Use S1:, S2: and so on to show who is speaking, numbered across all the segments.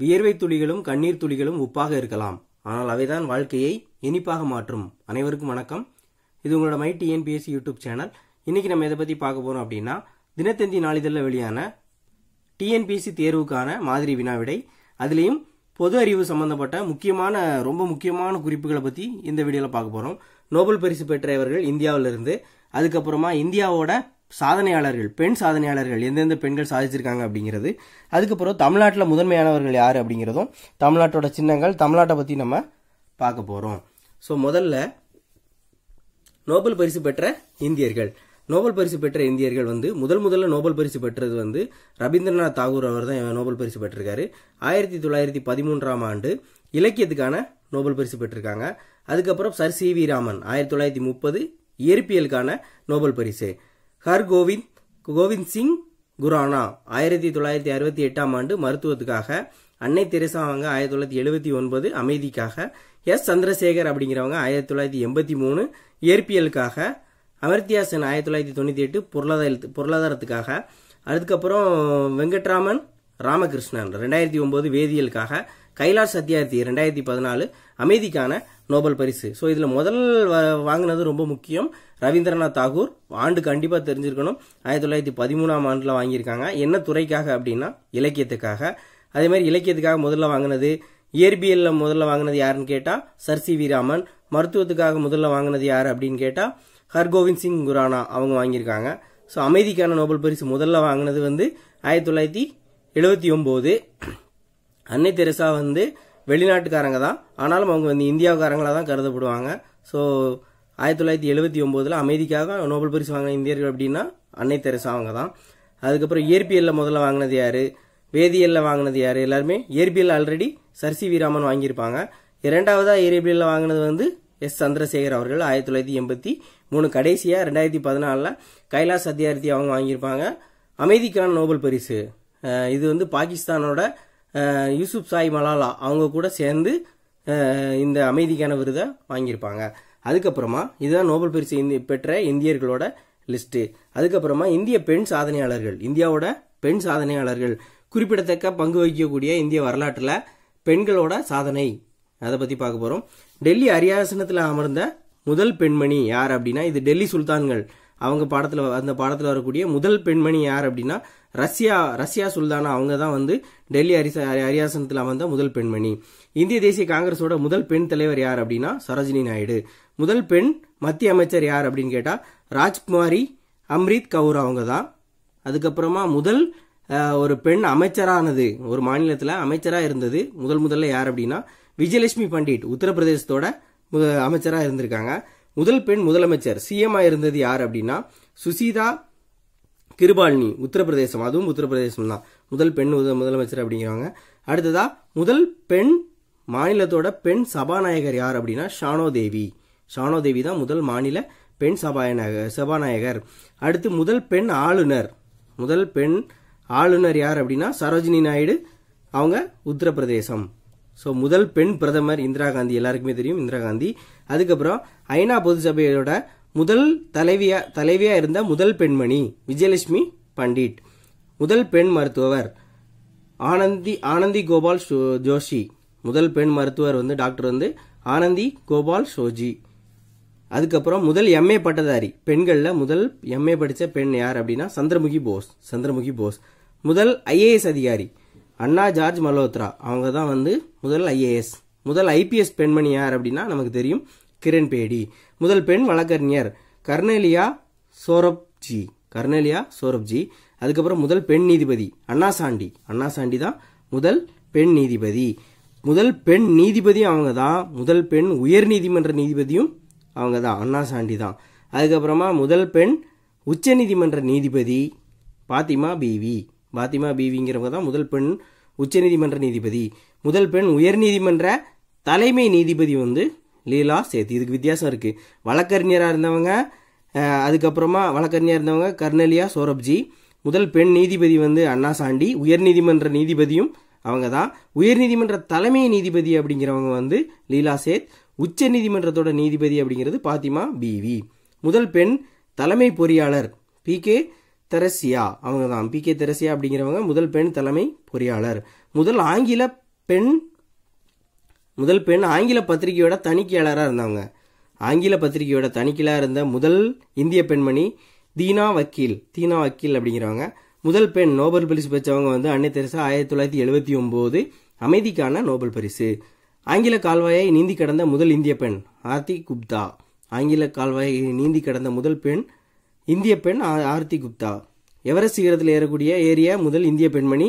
S1: வியர்வை துளிகளும் கண்ணீர் துளிகளும் உப்பாக இருக்கலாம் ஆனால் அவைதான் வாழ்க்கையை இனிப்பாக மாற்றும் அனைவருக்கும் வணக்கம் இது உங்களோட மை டிஎன்பிஎஸ்சி யூடியூப் சேனல் இன்னைக்கு நம்ம எதை பற்றி பார்க்க போகிறோம் அப்படின்னா தினத்தந்தி நாளிதழில் வெளியான டிஎன்பிஎஸ்சி தேர்வுக்கான மாதிரி வினாவிடை அதுலேயும் பொது அறிவு சம்பந்தப்பட்ட முக்கியமான ரொம்ப முக்கியமான குறிப்புகளை பற்றி இந்த வீடியோவில் பார்க்க போகிறோம் நோபல் பரிசு பெற்ற இவர்கள் இந்தியாவிலிருந்து அதுக்கப்புறமா இந்தியாவோட சாதனையாளர்கள் பெண் சாதனையாளர்கள் எந்தெந்த பெண்கள் சாதிச்சிருக்காங்க அப்படிங்கிறது அதுக்கப்புறம் தமிழ்நாட்டில் முதன்மையானவர்கள் யார் அப்படிங்கிறதும் தமிழ்நாட்டோட சின்னங்கள் தமிழ்நாட்டை பற்றி நம்ம பார்க்க போகிறோம் ஸோ முதல்ல நோபல் பரிசு பெற்ற இந்தியர்கள் நோபல் பரிசு பெற்ற இந்தியர்கள் வந்து முதல் முதல்ல நோபல் பரிசு பெற்றது வந்து ரவீந்திரநாத் தாகூர் அவர் தான் நோபல் பரிசு பெற்றிருக்காரு ஆயிரத்தி தொள்ளாயிரத்தி பதிமூன்றாம் ஆண்டு இலக்கியத்துக்கான நோபல் பரிசு பெற்றிருக்காங்க அதுக்கப்புறம் சர் சி வி ராமன் ஆயிரத்தி தொள்ளாயிரத்தி முப்பது இயற்பியலுக்கான நோபல் பரிசு ஹர் கோவிந்த் கோவிந்த் சிங் குரானா ஆயிரத்தி தொள்ளாயிரத்தி அறுபத்தி எட்டாம் ஆண்டு மருத்துவத்துக்காக அன்னை தெரசா அவங்க ஆயிரத்தி தொள்ளாயிரத்தி எழுபத்தி ஒன்பது அமைதிக்காக எஸ் சந்திரசேகர் அப்படிங்கிறவங்க ஆயிரத்தி தொள்ளாயிரத்தி எண்பத்தி மூணு இயற்பியலுக்காக அமர்த்தியா சென் ஆயிரத்தி தொள்ளாயிரத்தி தொண்ணூற்றி எட்டு பொருளாதார பொருளாதாரத்துக்காக அதுக்கப்புறம் வெங்கட்ராமன் ராமகிருஷ்ணன் ரெண்டாயிரத்தி ஒம்பது வேதியியலுக்காக கைலாஷ் சத்யார்த்தி ரெண்டாயிரத்தி பதினாலு அமைதிக்கான நோபல் பரிசு ஸோ இதில் முதல் வாங்கினது ரொம்ப முக்கியம் ரவீந்திரநாத் தாகூர் ஆண்டு கண்டிப்பாக தெரிஞ்சிருக்கணும் ஆயிரத்தி தொள்ளாயிரத்தி பதிமூணாம் ஆண்டில் வாங்கியிருக்காங்க என்ன துறைக்காக அப்படின்னா இலக்கியத்துக்காக அதே மாதிரி இலக்கியத்துக்காக முதல்ல வாங்கினது இயற்பியலில் முதல்ல வாங்கினது யாருன்னு கேட்டால் சர் சி வி ராமன் மருத்துவத்துக்காக முதல்ல வாங்கினது யார் அப்படின்னு கேட்டால் ஹர்கோவிந்த் சிங் குரானா அவங்க வாங்கியிருக்காங்க ஸோ அமைதிக்கான நோபல் பரிசு முதல்ல வாங்கினது வந்து ஆயிரத்தி தொள்ளாயிரத்தி எழுபத்தி ஒம்பது அன்னை தெரசா வந்து வெளிநாட்டுக்காரங்க தான் ஆனாலும் அவங்க வந்து இந்தியாவுக்காரங்களாக தான் கருதப்படுவாங்க ஸோ ஆயிரத்தி தொள்ளாயிரத்தி எழுபத்தி ஒம்போதில் அமைதிக்காக நோபல் பரிசு வாங்கின இந்தியர்கள் அப்படின்னா அன்னை தெரசா அவங்க தான் அதுக்கப்புறம் இயற்பியலில் முதல்ல வாங்கினது யார் வேதியியலில் வாங்கினது யார் எல்லாருமே இயற்பியல் ஆல்ரெடி சர்சி வீராமன் வாங்கியிருப்பாங்க இரண்டாவதாக இயற்பியலில் வாங்கினது வந்து எஸ் சந்திரசேகர் அவர்கள் ஆயிரத்தி தொள்ளாயிரத்தி எண்பத்தி மூணு கடைசியாக ரெண்டாயிரத்தி பதினாலில் கைலாஷ் சத்தியார்த்தி அவங்க வாங்கியிருப்பாங்க அமைதிக்கான நோபல் பரிசு இது வந்து பாகிஸ்தானோட யூசுப் சாய் மலாலா அவங்க கூட சேர்ந்து இந்த அமைதிக்கான விருதை வாங்கியிருப்பாங்க அதுக்கப்புறமா இதுதான் நோபல் பரிசு இந்திய பெற்ற இந்தியர்களோட லிஸ்ட்டு அதுக்கப்புறமா இந்திய பெண் சாதனையாளர்கள் இந்தியாவோட பெண் சாதனையாளர்கள் குறிப்பிடத்தக்க பங்கு வகிக்கக்கூடிய இந்திய வரலாற்றில் பெண்களோட சாதனை அதை பற்றி பார்க்க போகிறோம் டெல்லி அரியாசனத்தில் அமர்ந்த முதல் பெண்மணி யார் அப்படின்னா இது டெல்லி சுல்தான்கள் அவங்க பாடத்தில் அந்த பாடத்தில் வரக்கூடிய முதல் பெண்மணி யார் அப்படின்னா ரஷ்யா ரஷ்யா சுல்தானா அவங்க தான் வந்து டெல்லி அரிசா அரியாசனத்தில் அமர்ந்த முதல் பெண்மணி இந்திய தேசிய காங்கிரஸோட முதல் பெண் தலைவர் யார் அப்படின்னா சரோஜினி நாயுடு முதல் பெண் மத்திய அமைச்சர் யார் அப்படின்னு கேட்டால் ராஜ்குமாரி அம்ரித் கவுர் அவங்க தான் அதுக்கப்புறமா முதல் ஒரு பெண் அமைச்சரானது ஒரு மாநிலத்தில் அமைச்சராக இருந்தது முதல் முதல்ல யார் அப்படின்னா விஜயலட்சுமி பண்டிட் உத்தரப்பிரதேசத்தோட அமைச்சராக இருந்திருக்காங்க முதல் பெண் முதலமைச்சர் சிஎம்ஆ இருந்தது யார் அப்படின்னா சுசீதா கிருபாலினி உத்தரப்பிரதேசம் அதுவும் உத்தரப்பிரதேசம் தான் முதல் பெண் முதலமைச்சர் அப்படிங்கிறாங்க அடுத்ததா முதல் பெண் மாநிலத்தோட பெண் சபாநாயகர் யார் அப்படின்னா ஷானோதேவி ஷானோதேவி தான் முதல் மாநில பெண் சபாநாயகர் சபாநாயகர் அடுத்து முதல் பெண் ஆளுநர் முதல் பெண் ஆளுநர் யார் அப்படின்னா சரோஜினி நாயுடு அவங்க உத்தரப்பிரதேசம் ஸோ முதல் பெண் பிரதமர் இந்திரா காந்தி எல்லாருக்குமே தெரியும் இந்திரா காந்தி அதுக்கப்புறம் ஐநா பொதுச்சபையோட முதல் தலைவியா தலைவியா இருந்த முதல் பெண்மணி விஜயலட்சுமி பண்டிட் முதல் பெண் மருத்துவர் ஆனந்தி ஆனந்தி கோபால் ஜோஷி முதல் பெண் மருத்துவர் வந்து டாக்டர் வந்து ஆனந்தி கோபால் சோஜி அதுக்கப்புறம் முதல் எம்ஏ பட்டதாரி பெண்களில் முதல் எம்ஏ படித்த பெண் யார் அப்படின்னா சந்திரமுகி போஸ் சந்திரமுகி போஸ் முதல் ஐஏஎஸ் அதிகாரி அண்ணா ஜார்ஜ் மல்ஹோத்ரா அவங்க தான் வந்து முதல் ஐஏஎஸ் முதல் ஐபிஎஸ் பெண்மணி யார் அப்படின்னா நமக்கு தெரியும் கிரண்பேடி முதல் பெண் வழக்கறிஞர் கர்னேலியா சோரப்ஜி கர்னேலியா சோரப்ஜி அதுக்கப்புறம் முதல் பெண் நீதிபதி அண்ணாசாண்டி அண்ணாசாண்டி தான் முதல் பெண் நீதிபதி முதல் பெண் நீதிபதியும் அவங்க தான் முதல் பெண் உயர் நீதிமன்ற நீதிபதியும் அவங்க தான் அண்ணாசாண்டி தான் அதுக்கப்புறமா முதல் பெண் உச்ச நீதிமன்ற நீதிபதி பாத்திமா பீவி பாத்திமா பிவிங்கிறவங்க தான் முதல் பெண் உச்ச நீதிமன்ற நீதிபதி முதல் பெண் உயர் நீதிமன்ற தலைமை நீதிபதி வந்து லீலா சேத் இதுக்கு வித்தியாசம் இருக்குது வழக்கறிஞராக இருந்தவங்க அதுக்கப்புறமா வழக்கறிஞராக இருந்தவங்க கர்ணலியா சோரப்ஜி முதல் பெண் நீதிபதி வந்து அண்ணா சாண்டி உயர்நீதிமன்ற நீதிபதியும் அவங்க தான் உயர்நீதிமன்ற தலைமை நீதிபதி அப்படிங்கிறவங்க வந்து லீலா சேத் உச்ச நீதிமன்றத்தோட நீதிபதி அப்படிங்கிறது பாத்திமா பிவி முதல் பெண் தலைமை பொறியாளர் பி கே தெரசியா அவங்க தான் பி கே தெரசியா அப்படிங்கிறவங்க முதல் பெண் தலைமை பொறியாளர் முதல் ஆங்கில பெண் முதல் பெண் ஆங்கில பத்திரிகையோட தணிக்கையாளராக இருந்தாங்க ஆங்கில பத்திரிகையோட தணிக்கையாக இருந்த முதல் இந்திய பெண்மணி தீனா வக்கீல் தீனா வக்கீல் அப்படிங்கிறவங்க முதல் பெண் நோபல் பரிசு பெற்றவங்க வந்து அன்னை தெரசா ஆயிரத்தி தொள்ளாயிரத்தி எழுபத்தி ஒம்போது அமைதிக்கான நோபல் பரிசு ஆங்கில கால்வாயை நீந்தி கடந்த முதல் இந்திய பெண் ஆர்த்தி குப்தா ஆங்கில கால்வாயை நீந்தி கடந்த முதல் பெண் இந்திய பெண் ஆர்த்தி குப்தா எவரெஸ்ட் சிகரத்தில் ஏறக்கூடிய ஏறிய முதல் இந்திய பெண்மணி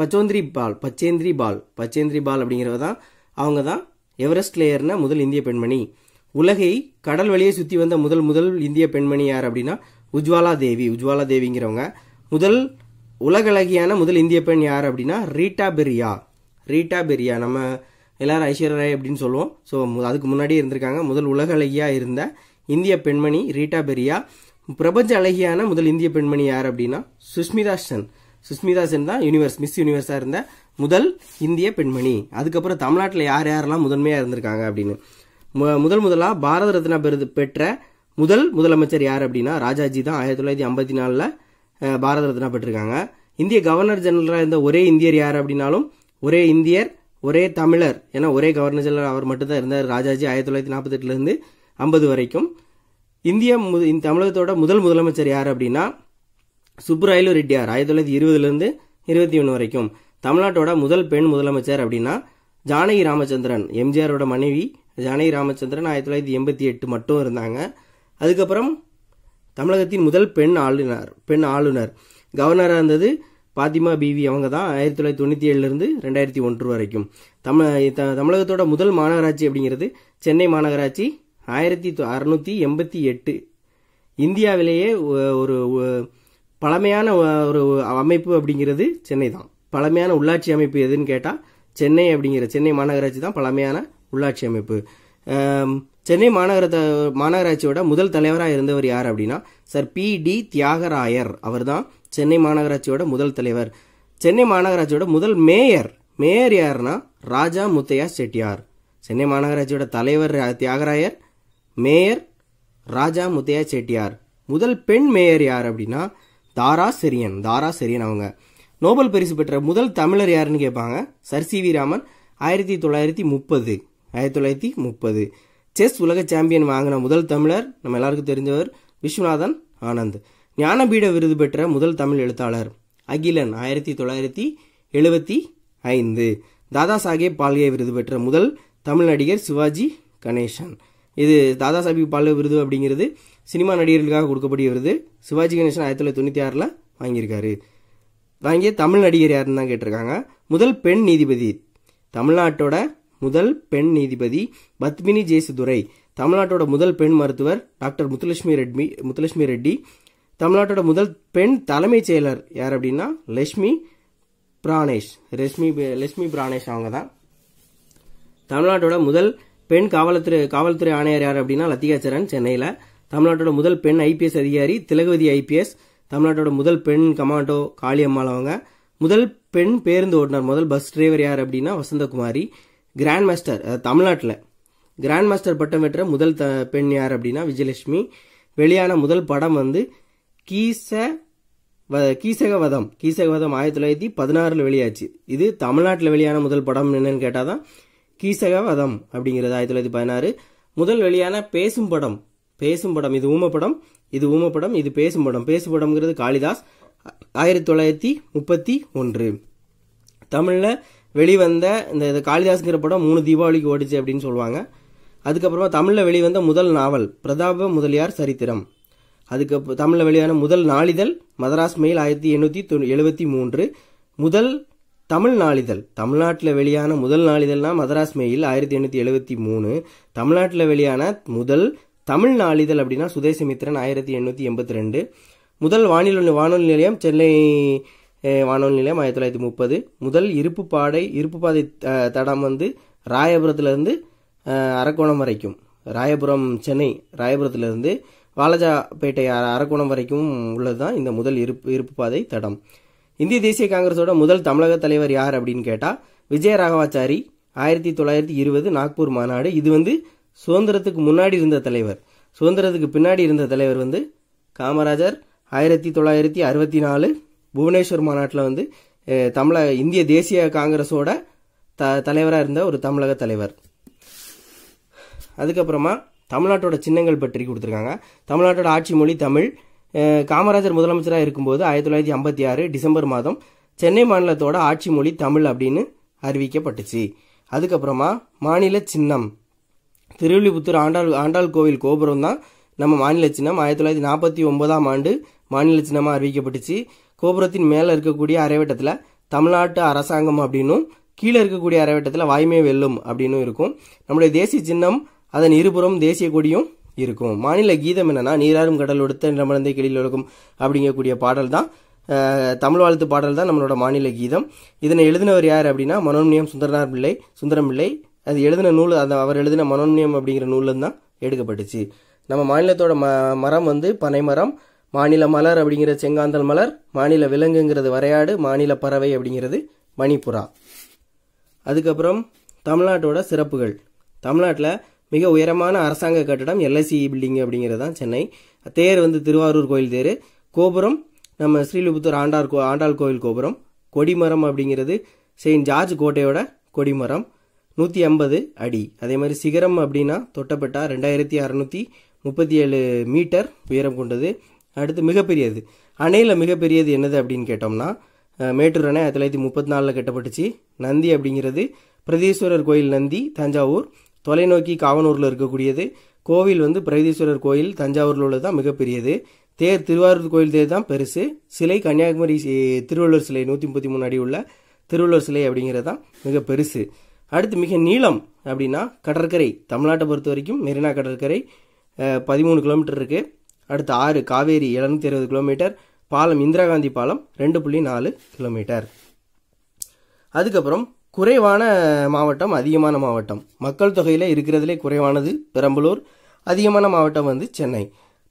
S1: பச்சோந்திரி பால் பச்சேந்திரி பால் பச்சேந்திரி பால் அப்படிங்கிறவ தான் அவங்க தான் எவரெஸ்ட்ல ஏறின முதல் இந்திய பெண்மணி உலகை கடல் வழியை சுற்றி வந்த முதல் முதல் இந்திய பெண்மணி யார் அப்படின்னா உஜ்வாலா தேவி உஜ்வாலா தேவிங்கிறவங்க முதல் உலகழகியான முதல் இந்திய பெண் யார் அப்படின்னா ரீட்டா பெரியா ரீட்டா பெரியா நம்ம எல்லாரும் ஐஸ்வர்யா ராய் அப்படின்னு சொல்லுவோம் ஸோ அதுக்கு முன்னாடியே இருந்திருக்காங்க முதல் உலகழகியாக இருந்த இந்திய பெண்மணி ரீட்டா பெரியா பிரபஞ்ச அழகியான முதல் இந்திய பெண்மணி யார் அப்படின்னா சுஷ்மிதா சென் சுஷ்மிதா சென் தான் யூனிவர்ஸ் மிஸ் யூனிவர்ஸாக இருந்த முதல் இந்திய பெண்மணி அதுக்கப்புறம் தமிழ்நாட்டில் யார் யாரெல்லாம் முதன்மையாக இருந்திருக்காங்க அப்படின்னு முதல் முதலாக பாரத ரத்னா விருது பெற்ற முதல் முதலமைச்சர் யார் அப்படின்னா ராஜாஜி தான் ஆயிரத்தி தொள்ளாயிரத்தி ஐம்பத்தி நாலில் பாரத ரத்னா பெற்றிருக்காங்க இந்திய கவர்னர் ஜெனரலாக இருந்த ஒரே இந்தியர் யார் அப்படின்னாலும் ஒரே இந்தியர் ஒரே தமிழர் ஏன்னா ஒரே கவர்னர் ஜெனரல் அவர் மட்டும்தான் இருந்தார் ராஜாஜி ஆயிரத்தி தொள்ளாயிரத்தி நாற்பத்தெட்டுலேருந்து ஐம்பது வரைக்கும் இந்திய தமிழகத்தோட முதல் முதலமைச்சர் யார் அப்படின்னா சுப்புராயலு ரெட்டியார் ஆயிரத்தி தொள்ளாயிரத்தி இருபதுலேருந்து இருபத்தி ஒன்று வரைக்கும் தமிழ்நாட்டோட முதல் பெண் முதலமைச்சர் அப்படின்னா ஜானகி ராமச்சந்திரன் எம்ஜிஆரோட மனைவி ஜானகி ராமச்சந்திரன் ஆயிரத்தி தொள்ளாயிரத்தி எண்பத்தி எட்டு மட்டும் இருந்தாங்க அதுக்கப்புறம் தமிழகத்தின் முதல் பெண் ஆளுநர் பெண் ஆளுநர் கவர்னராக இருந்தது பாத்திமா பிவி அவங்க தான் ஆயிரத்தி தொள்ளாயிரத்தி தொண்ணூற்றி ஏழுலேருந்து ரெண்டாயிரத்தி ஒன்று வரைக்கும் தமிழ் தமிழகத்தோட முதல் மாநகராட்சி அப்படிங்கிறது சென்னை மாநகராட்சி ஆயிரத்தி அறுநூற்றி எண்பத்தி எட்டு இந்தியாவிலேயே ஒரு பழமையான ஒரு அமைப்பு அப்படிங்கிறது சென்னை தான் பழமையான உள்ளாட்சி அமைப்பு எதுன்னு கேட்டால் சென்னை அப்படிங்கிற சென்னை மாநகராட்சி தான் பழமையான உள்ளாட்சி அமைப்பு சென்னை மாநகர மாநகராட்சியோட முதல் தலைவராக இருந்தவர் யார் அப்படின்னா சார் பி டி தியாகராயர் அவர் தான் சென்னை மாநகராட்சியோட முதல் தலைவர் சென்னை மாநகராட்சியோட முதல் மேயர் மேயர் யாருன்னா ராஜா முத்தையா செட்டியார் சென்னை மாநகராட்சியோட தலைவர் தியாகராயர் மேயர் ராஜா முத்தையா செட்டியார் முதல் பெண் மேயர் யார் அப்படின்னா தாரா செரியன் தாரா செரியன் அவங்க நோபல் பரிசு பெற்ற முதல் தமிழர் யாருன்னு கேட்பாங்க சர் சி வி ராமன் ஆயிரத்தி தொள்ளாயிரத்தி முப்பது ஆயிரத்தி தொள்ளாயிரத்தி முப்பது செஸ் உலக சாம்பியன் வாங்கின முதல் தமிழர் நம்ம எல்லாருக்கும் தெரிஞ்சவர் விஸ்வநாதன் ஆனந்த் ஞானபீட விருது பெற்ற முதல் தமிழ் எழுத்தாளர் அகிலன் ஆயிரத்தி தொள்ளாயிரத்தி எழுபத்தி ஐந்து தாதா சாஹேப் பால்கே விருது பெற்ற முதல் தமிழ் நடிகர் சிவாஜி கணேசன் இது தாதா சாஹிப் பால்கே விருது அப்படிங்கிறது சினிமா நடிகர்களுக்காக கொடுக்கப்படுகிறது விருது சிவாஜி கணேசன் ஆயிரத்தி தொள்ளாயிரத்தி தொண்ணூற்றி ஆறில் வாங்கியிருக்காரு வாங்கிய தமிழ் நடிகர் யாருன்னு தான் கேட்டிருக்காங்க முதல் பெண் நீதிபதி தமிழ்நாட்டோட முதல் பெண் நீதிபதி பத்மினி ஜெயசுதுரை தமிழ்நாட்டோட முதல் பெண் மருத்துவர் டாக்டர் முத்துலட்சுமி ரெட்மி முத்துலட்சுமி ரெட்டி தமிழ்நாட்டோட முதல் பெண் தலைமைச் செயலர் யார் அப்படின்னா லட்சுமி பிராணேஷ் லட்சுமி லட்சுமி பிராணேஷ் அவங்க தான் தமிழ்நாட்டோட முதல் பெண் காவல்துறை காவல்துறை ஆணையர் யார் அப்படின்னா லத்திகாச்சரன் சென்னையில் தமிழ்நாட்டோட முதல் பெண் ஐபிஎஸ் அதிகாரி திலகவதி ஐபிஎஸ் தமிழ்நாட்டோட முதல் பெண் கமாண்டோ காளியம்மாள் அவங்க முதல் பெண் பேருந்து ஓட்டுனர் முதல் பஸ் டிரைவர் யார் அப்படின்னா வசந்தகுமாரி கிராண்ட் மாஸ்டர் தமிழ்நாட்டில் கிராண்ட் மாஸ்டர் பட்டம் பெற்ற முதல் த பெண் யார் அப்படின்னா விஜயலட்சுமி வெளியான முதல் படம் வந்து கீச வ கீசகவதம் கீசகவதம் ஆயிரத்தி தொள்ளாயிரத்தி பதினாறில் வெளியாச்சு இது தமிழ்நாட்டில் வெளியான முதல் படம் என்னன்னு கேட்டால் தான் கீசகவதம் அப்படிங்கிறது ஆயிரத்தி தொள்ளாயிரத்தி பதினாறு முதல் வெளியான பேசும் படம் பேசும் படம் இது ஊமப்படம் இது ஊமப்படம் இது பேசும் படம் பேசும் படம்ங்கிறது காளிதாஸ் ஆயிரத்தி தொள்ளாயிரத்தி முப்பத்தி ஒன்று தமிழில் வெளிவந்த இந்த காளிதாஸ்ங்கிற படம் மூணு தீபாவளிக்கு ஓடிச்சு அப்படின்னு சொல்லுவாங்க அதுக்கப்புறமா தமிழில் வெளிவந்த முதல் நாவல் பிரதாப முதலியார் சரித்திரம் அதுக்கு தமிழில் வெளியான முதல் நாளிதழ் மதராஸ் மெயில் ஆயிரத்தி எண்ணூற்றி தொ எழுபத்தி மூன்று முதல் தமிழ் நாளிதழ் தமிழ்நாட்டில் வெளியான முதல் நாளிதழ்னா மதராஸ் மெயில் ஆயிரத்தி எண்ணூற்றி எழுபத்தி மூணு தமிழ்நாட்டில் வெளியான முதல் தமிழ் நாளிதழ் அப்படின்னா மித்ரன் ஆயிரத்தி எண்ணூற்றி எண்பத்தி ரெண்டு முதல் வானிலை வானொலி நிலையம் சென்னை வானொலி நிலையம் ஆயிரத்தி தொள்ளாயிரத்தி முப்பது முதல் இருப்பு பாடை இருப்பு பாதை தடம் வந்து ராயபுரத்துலேருந்து அரக்கோணம் வரைக்கும் ராயபுரம் சென்னை ராயபுரத்துலேருந்து வாலாஜாப்பேட்டை அரக்கோணம் வரைக்கும் உள்ளது தான் இந்த முதல் இருப்பு இருப்பு பாதை தடம் இந்திய தேசிய காங்கிரஸோட முதல் தமிழக தலைவர் யார் அப்படின்னு கேட்டால் விஜய ராகவாச்சாரி ஆயிரத்தி தொள்ளாயிரத்தி இருபது நாக்பூர் மாநாடு இது வந்து சுதந்திரத்துக்கு முன்னாடி இருந்த தலைவர் சுதந்திரத்துக்கு பின்னாடி இருந்த தலைவர் வந்து காமராஜர் ஆயிரத்தி தொள்ளாயிரத்தி அறுபத்தி நாலு புவனேஸ்வர் மாநாட்டில் வந்து தமிழக இந்திய தேசிய காங்கிரஸோட த தலைவராக இருந்த ஒரு தமிழக தலைவர் அதுக்கப்புறமா தமிழ்நாட்டோட சின்னங்கள் பற்றி கொடுத்துருக்காங்க தமிழ்நாட்டோட ஆட்சி மொழி தமிழ் காமராஜர் முதலமைச்சராக இருக்கும்போது ஆயிரத்தி தொள்ளாயிரத்தி ஐம்பத்தி ஆறு டிசம்பர் மாதம் சென்னை மாநிலத்தோட ஆட்சி மொழி தமிழ் அப்படின்னு அறிவிக்கப்பட்டுச்சு அதுக்கப்புறமா மாநில சின்னம் திருவில்லிபுத்தூர் ஆண்டாள் ஆண்டாள் கோவில் கோபுரம் தான் நம்ம மாநில சின்னம் ஆயிரத்தி தொள்ளாயிரத்தி நாற்பத்தி ஒன்பதாம் ஆண்டு மாநில சின்னமாக அறிவிக்கப்பட்டுச்சு கோபுரத்தின் மேலே இருக்கக்கூடிய அரைவட்டத்தில் தமிழ்நாட்டு அரசாங்கம் அப்படின்னும் கீழே இருக்கக்கூடிய அரைவட்டத்தில் வாய்மை வெல்லும் அப்படின்னு இருக்கும் நம்முடைய தேசிய சின்னம் அதன் இருபுறம் தேசிய கொடியும் இருக்கும் மாநில கீதம் என்னன்னா நீராறும் கடல் ஒடுத்த நிலமடந்தை கிளியில் ஒழுக்கும் அப்படிங்கக்கூடிய பாடல் தான் தமிழ் வாழ்த்து பாடல் தான் நம்மளோட மாநில கீதம் இதனை எழுதினவர் யார் அப்படின்னா மனோன்மியம் சுந்தரனார் பிள்ளை சுந்தரம் பிள்ளை அது எழுதின நூல் அந்த அவர் எழுதின மனோன்யம் அப்படிங்கிற நூலில் தான் எடுக்கப்பட்டுச்சு நம்ம மாநிலத்தோட ம மரம் வந்து பனைமரம் மாநில மலர் அப்படிங்கிற செங்காந்தல் மலர் மாநில விலங்குங்கிறது வரையாடு மாநில பறவை அப்படிங்கிறது மணிப்புறா அதுக்கப்புறம் தமிழ்நாட்டோட சிறப்புகள் தமிழ்நாட்டில் மிக உயரமான அரசாங்க கட்டடம் எல்ஐசி பில்டிங் அப்படிங்கிறது தான் சென்னை தேர் வந்து திருவாரூர் கோயில் தேர் கோபுரம் நம்ம ஸ்ரீலிபுத்தூர் ஆண்டார் கோ ஆண்டாள் கோயில் கோபுரம் கொடிமரம் அப்படிங்கிறது செயின்ட் ஜார்ஜ் கோட்டையோட கொடிமரம் நூற்றி ஐம்பது அடி அதே மாதிரி சிகரம் அப்படின்னா தொட்டப்பட்டா ரெண்டாயிரத்தி அறநூற்றி முப்பத்தி ஏழு மீட்டர் உயரம் கொண்டது அடுத்து மிகப்பெரியது அணையில் மிகப்பெரியது என்னது அப்படின்னு கேட்டோம்னா மேட்டூர் அணை ஆயிரத்தி தொள்ளாயிரத்தி முப்பத்தி நாலில் கட்டப்பட்டுச்சு நந்தி அப்படிங்கிறது பிரதீஸ்வரர் கோயில் நந்தி தஞ்சாவூர் தொலைநோக்கி காவனூரில் இருக்கக்கூடியது கோவில் வந்து பிரதீஸ்வரர் கோயில் தஞ்சாவூரில் உள்ளது தான் மிகப்பெரியது தேர் திருவாரூர் கோயில் தேர் தான் பெருசு சிலை கன்னியாகுமரி திருவள்ளுவர் சிலை நூற்றி முப்பத்தி மூணு அடி உள்ள திருவள்ளுவர் சிலை அப்படிங்கிறது தான் மிக பெருசு அடுத்து மிக நீளம் அப்படின்னா கடற்கரை தமிழ்நாட்டை பொறுத்த வரைக்கும் மெரினா கடற்கரை பதிமூணு கிலோமீட்டர் இருக்குது அடுத்து ஆறு காவேரி எழுநூற்றி இருபது கிலோமீட்டர் பாலம் இந்திரா காந்தி பாலம் ரெண்டு புள்ளி நாலு கிலோமீட்டர் அதுக்கப்புறம் குறைவான மாவட்டம் அதிகமான மாவட்டம் மக்கள் தொகையில் இருக்கிறதுலே குறைவானது பெரம்பலூர் அதிகமான மாவட்டம் வந்து சென்னை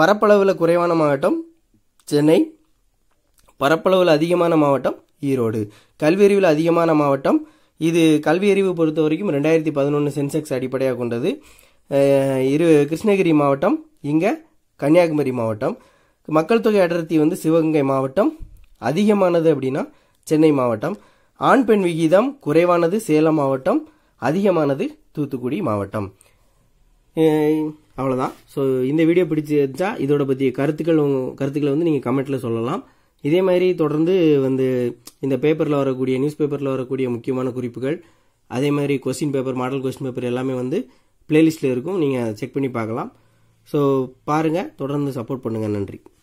S1: பரப்பளவில் குறைவான மாவட்டம் சென்னை பரப்பளவில் அதிகமான மாவட்டம் ஈரோடு கல்வியறிவில் அதிகமான மாவட்டம் இது கல்வியறிவு பொறுத்த வரைக்கும் ரெண்டாயிரத்தி பதினொன்று சென்செக்ஸ் அடிப்படையாக கொண்டது இரு கிருஷ்ணகிரி மாவட்டம் இங்கே கன்னியாகுமரி மாவட்டம் மக்கள் தொகை அடர்த்தி வந்து சிவகங்கை மாவட்டம் அதிகமானது அப்படின்னா சென்னை மாவட்டம் ஆண் பெண் விகிதம் குறைவானது சேலம் மாவட்டம் அதிகமானது தூத்துக்குடி மாவட்டம் அவ்வளோதான் ஸோ இந்த வீடியோ பிடிச்சிருந்தா இதோட பற்றிய கருத்துக்கள் கருத்துக்களை வந்து நீங்கள் கமெண்ட்டில் சொல்லலாம் இதே மாதிரி தொடர்ந்து வந்து இந்த பேப்பரில் வரக்கூடிய நியூஸ் பேப்பரில் வரக்கூடிய முக்கியமான குறிப்புகள் அதே மாதிரி question paper model question paper எல்லாமே வந்து பிளேலிஸ்ட்டில் இருக்கும் நீங்கள் செக் பண்ணி பார்க்கலாம் ஸோ பாருங்கள் தொடர்ந்து சப்போர்ட் பண்ணுங்கள் நன்றி